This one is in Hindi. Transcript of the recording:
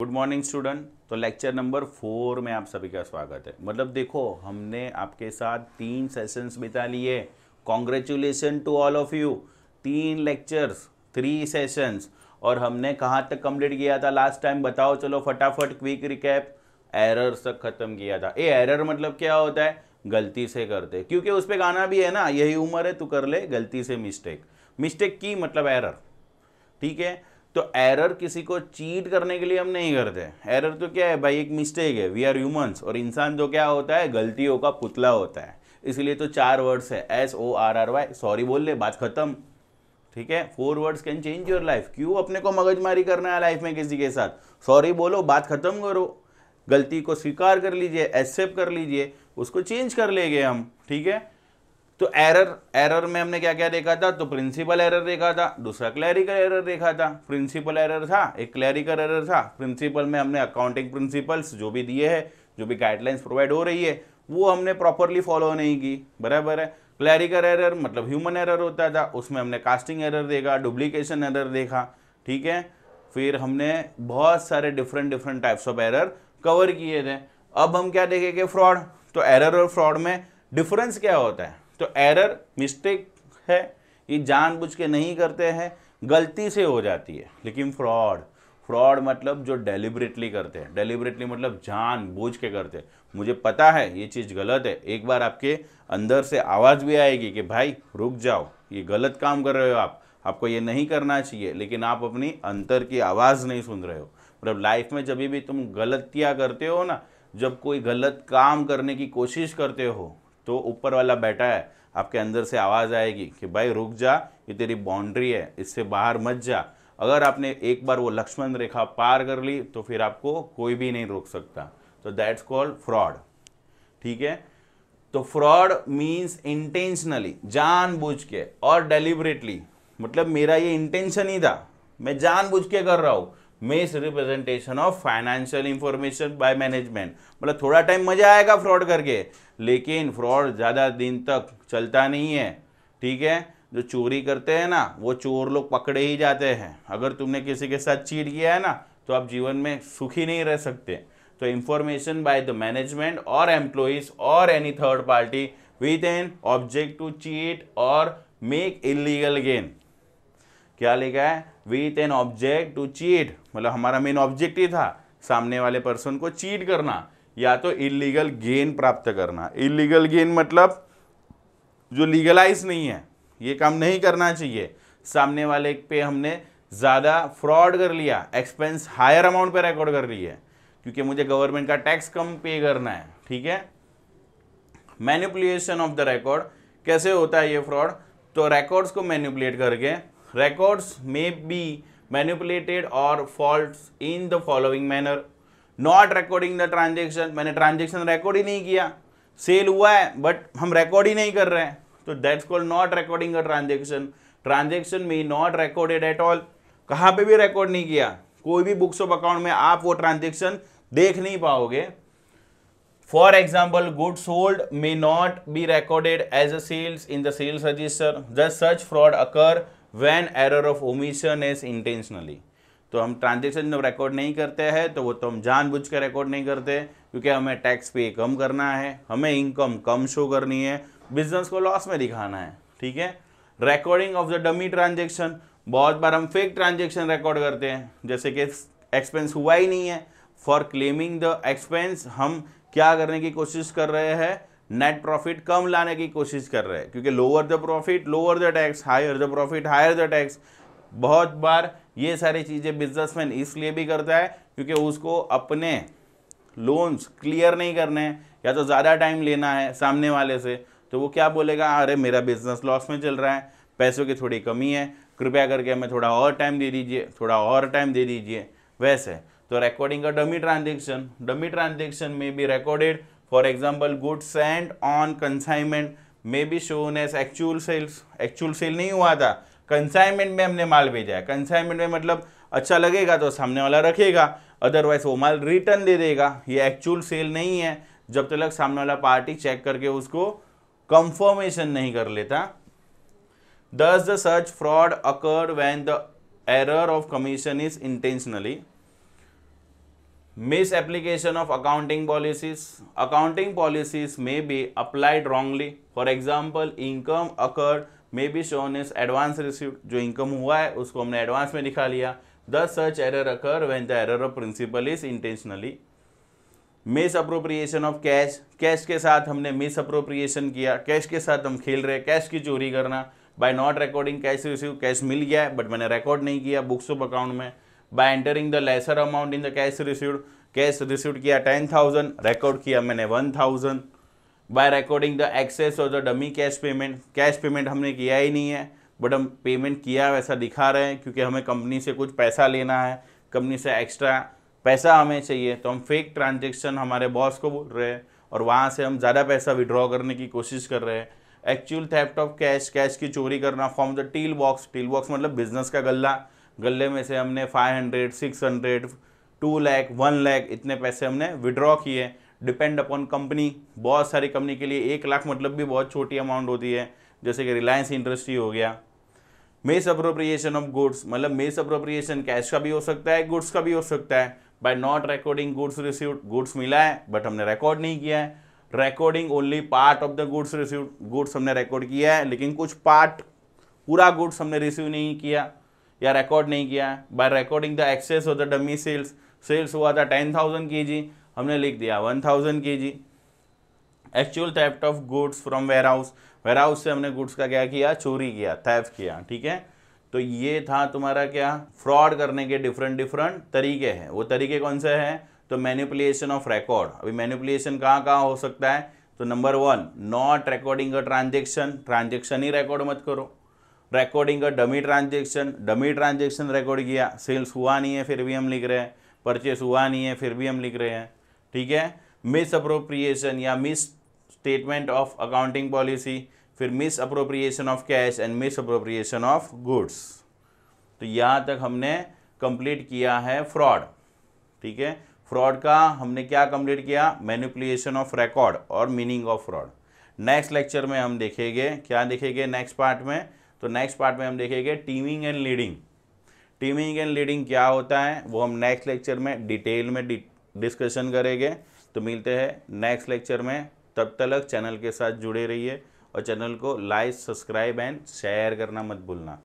गुड मॉर्निंग स्टूडेंट तो लेक्चर नंबर फोर में आप सभी का स्वागत है मतलब देखो हमने आपके साथ तीन सेशंस बिता लिए congratulation to all of you तीन लेक्चर्स थ्री सेशंस और हमने कहाँ तक कंप्लीट किया था लास्ट टाइम बताओ चलो फटाफट क्विक रिकैप एरर तक खत्म किया था ए एरर मतलब क्या होता है गलती से करते क्योंकि उस पर गाना भी है ना यही उम्र है तू कर ले गलती से मिस्टेक मिस्टेक की मतलब एरर ठीक है तो एरर किसी को चीट करने के लिए हम नहीं करते एरर तो क्या है भाई एक मिस्टेक है वी आर ह्यूमंस और इंसान तो क्या होता है गलतियों का पुतला होता है इसलिए तो चार वर्ड्स है S O R R Y sorry बोल ले बात खत्म ठीक है four words can change your life क्यों अपने को मगजमारी करना है लाइफ में किसी के साथ सॉरी बोलो बात खत्म करो गलती को स्वीकार कर लीजिए एक्सेप्ट कर लीजिए उसको चेंज कर लेंगे हम ठीक है तो एरर एरर में हमने क्या क्या देखा था तो प्रिंसिपल एरर देखा था दूसरा क्लैरिकल एरर देखा था प्रिंसिपल एरर था एक क्लैरिकल एरर था प्रिंसिपल में हमने अकाउंटिंग प्रिंसिपल्स जो भी दिए हैं जो भी गाइडलाइंस प्रोवाइड हो रही है वो हमने प्रॉपरली फॉलो नहीं की बराबर है क्लैरिकल एरर मतलब ह्यूमन एरर होता था उसमें हमने कास्टिंग एरर देखा डुप्लीकेशन एरर देखा ठीक है फिर हमने बहुत सारे different different types of error cover किए थे अब हम क्या देखेंगे फ्रॉड तो एरर और फ्रॉड में डिफरेंस क्या होता है तो एरर मिस्टेक है ये जानबूझ के नहीं करते हैं गलती से हो जाती है लेकिन फ्रॉड फ्रॉड मतलब जो डेलिबरेटली करते हैं डेलिबरेटली मतलब जान बूझ के करते हैं मुझे पता है ये चीज़ गलत है एक बार आपके अंदर से आवाज़ भी आएगी कि भाई रुक जाओ ये गलत काम कर रहे हो आप आपको ये नहीं करना चाहिए लेकिन आप अपनी अंतर की आवाज़ नहीं सुन रहे हो मतलब लाइफ में जब भी तुम गलतियाँ करते हो ना जब कोई गलत काम करने की कोशिश करते हो तो ऊपर वाला बैठा है आपके अंदर से आवाज़ आएगी कि भाई रुक जा ये तेरी बाउंड्री है इससे बाहर मत जा अगर आपने एक बार वो लक्ष्मण रेखा पार कर ली तो फिर आपको कोई भी नहीं रोक सकता तो दैट्स कॉल्ड फ्रॉड ठीक है तो फ्रॉड मींस इंटेंशनली जानबूझ के और डेलिबरेटली मतलब मेरा ये इंटेंशन ही था मैं जानबूझ के कर रहा हूँ misrepresentation of financial information by management मतलब थोड़ा टाइम मजा आएगा फ्रॉड करके लेकिन फ्रॉड ज़्यादा दिन तक चलता नहीं है ठीक है जो चोरी करते हैं ना वो चोर लोग पकड़े ही जाते हैं अगर तुमने किसी के साथ चीट किया है ना तो आप जीवन में सुखी नहीं रह सकते तो इंफॉर्मेशन बाय द मैनेजमेंट और एम्प्लॉयज और any third party with an object to cheat और मेक इलीगल गेन क्या लिखा है with an object to cheat मतलब हमारा मेन ऑब्जेक्ट ही था सामने वाले पर्सन को चीट करना या तो इलीगल गेन प्राप्त करना इलीगल गेन मतलब जो लीगलाइज नहीं है ये काम नहीं करना चाहिए सामने वाले पे हमने ज़्यादा फ्रॉड कर लिया एक्सपेंस हायर अमाउंट पे रिकॉर्ड कर ली है क्योंकि मुझे गवर्नमेंट का टैक्स कम पे करना है ठीक है मैन्युपुलेशन ऑफ द रिकॉर्ड कैसे होता है ये फ्रॉड तो रिकॉर्ड्स को मैन्युपुलेट करके records may be manipulated or false in the following manner not recording the transaction मैंने transaction record ही नहीं किया सेल हुआ है बट हम रिकॉर्ड ही नहीं कर रहे हैं तो that's called not recording a transaction transaction में नॉट रिकॉर्डेड एट ऑल कहाँ पे भी रिकॉर्ड नहीं किया कोई भी बुक्स ऑफ अकाउंट में आप वो ट्रांजेक्शन देख नहीं पाओगे for example good sold may not be recorded as a sales in the sales register just such fraud occur when error of omission is intentionally तो हम ट्रांजेक्शन जब रिकॉर्ड नहीं करते हैं तो वो तो हम जानबूझ के रिकॉर्ड नहीं करते क्योंकि हमें टैक्स पे कम करना है हमें इनकम कम शो करनी है बिजनेस को लॉस में दिखाना है ठीक है recording of the dummy transaction बहुत बार हम फेक ट्रांजेक्शन रिकॉर्ड करते हैं जैसे कि एक्सपेंस हुआ ही नहीं है फॉर क्लेमिंग द एक्सपेंस हम क्या करने की कोशिश कर रहे हैं नेट प्रॉफिट कम लाने की कोशिश कर रहे हैं क्योंकि lower the profit lower the tax higher the profit higher the tax बहुत बार ये सारी चीज़ें बिजनेसमैन इसलिए भी करता है क्योंकि उसको अपने लोन्स क्लियर नहीं करने हैं या तो ज़्यादा टाइम लेना है सामने वाले से तो वो क्या बोलेगा अरे मेरा बिजनेस लॉस में चल रहा है पैसों की थोड़ी कमी है कृपया करके हमें थोड़ा और टाइम दे दीजिए थोड़ा और टाइम दे दीजिए वैसे तो रिकॉर्डिंग का डमी ट्रांजेक्शन डमी ट्रांजेक्शन में भी recorded for example goods send on consignment may be shown as actual sales actual sale नहीं हुआ था कंसाइनमेंट में हमने माल भेजा है कंसाइनमेंट में मतलब अच्छा लगेगा तो सामने वाला रखेगा अदरवाइज वो माल रिटर्न दे देगा ये एक्चुअल सेल नहीं है जब तक तो सामने वाला पार्टी चेक करके उसको कंफर्मेशन नहीं कर लेता दस द सर्च fraud occur when the error of commission is intentionally misapplication of accounting policies accounting policies may be applied wrongly for example income accrued may be shown is advance receive जो इनकम हुआ है उसको हमने एडवांस में दिखा लिया the such error occur when the error of principle is intentionally misappropriation of cash cash के साथ हमने मिस अप्रोप्रिएशन किया कैश के साथ हम खेल रहे कैश की चोरी करना by not recording cash receive cash मिल गया है बट मैंने रिकॉर्ड नहीं किया बुक्स ऑफ अकाउंट में by entering the lesser amount in the cash received cash received किया टेन थाउजेंड रिकॉर्ड किया मैंने one thousand by recording the excess और the dummy cash payment cash payment हमने किया ही नहीं है बट हम पेमेंट किया वैसा दिखा रहे हैं क्योंकि हमें कंपनी से कुछ पैसा लेना है कंपनी से एक्स्ट्रा पैसा हमें चाहिए तो हम फेक ट्रांजेक्शन हमारे बॉस को बोल रहे हैं और वहाँ से हम ज़्यादा पैसा विड्रॉ करने की कोशिश कर रहे हैं actual theft of cash cash की चोरी करना from the till box till box मतलब बिजनेस का गल्ला गले में से हमने five hundred six hundred two lakh one lakh इतने पैसे हमने विड्रॉ किए डिपेंड अपॉन कंपनी बहुत सारी कंपनी के लिए एक लाख मतलब भी बहुत छोटी अमाउंट होती है जैसे कि रिलायंस इंडस्ट्री हो गया मेस अप्रोप्रिएशन ऑफ गुड्स मतलब मेस अप्रोप्रिएशन कैश का भी हो सकता है गुड्स का भी हो सकता है by not recording goods receive goods मिला है बट हमने रिकॉर्ड नहीं किया है recording only part of the goods receive goods हमने रिकॉर्ड किया है लेकिन कुछ पार्ट पूरा गुड्स हमने रिसीव नहीं किया या रिकॉर्ड नहीं किया है by recording the excess of the dummy sales sales हुआ था टेन थाउजेंड के जी हमने लिख दिया वन थाउजेंड के जी actual theft of goods from warehouse warehouse से हमने गुड्स का क्या किया चोरी किया थैफ किया ठीक है तो ये था तुम्हारा क्या फ्रॉड करने के डिफरेंट डिफरेंट तरीके हैं वो तरीके कौन से हैं तो मैनिपुलेशन ऑफ रिकॉर्ड अभी मैनिपुलेशन कहाँ कहाँ हो सकता है तो number one not recording a transaction transaction ही रिकॉर्ड मत करो रिकॉर्डिंग का dummy transaction dummy transaction record किया सेल्स हुआ नहीं है फिर भी हम लिख रहे हैं परचेस हुआ नहीं है फिर भी हम लिख रहे हैं ठीक है मिस अप्रोप्रिएशन या misstatement of accounting policy फिर misappropriation of cash and misappropriation of goods तो यहाँ तक हमने कंप्लीट किया है फ्रॉड ठीक है फ्रॉड का हमने क्या कंप्लीट किया मैनिपुलेशन ऑफ रिकॉर्ड और meaning of fraud next lecture में हम देखेंगे क्या देखेंगे नेक्स्ट पार्ट में तो नेक्स्ट पार्ट में हम देखेंगे teaming and leading teaming and leading क्या होता है वो हम नेक्स्ट लेक्चर में डिटेल में डिस्कशन करेंगे तो मिलते हैं नेक्स्ट लेक्चर में तब तक चैनल के साथ जुड़े रहिए और चैनल को लाइक सब्सक्राइब एंड शेयर करना मत भूलना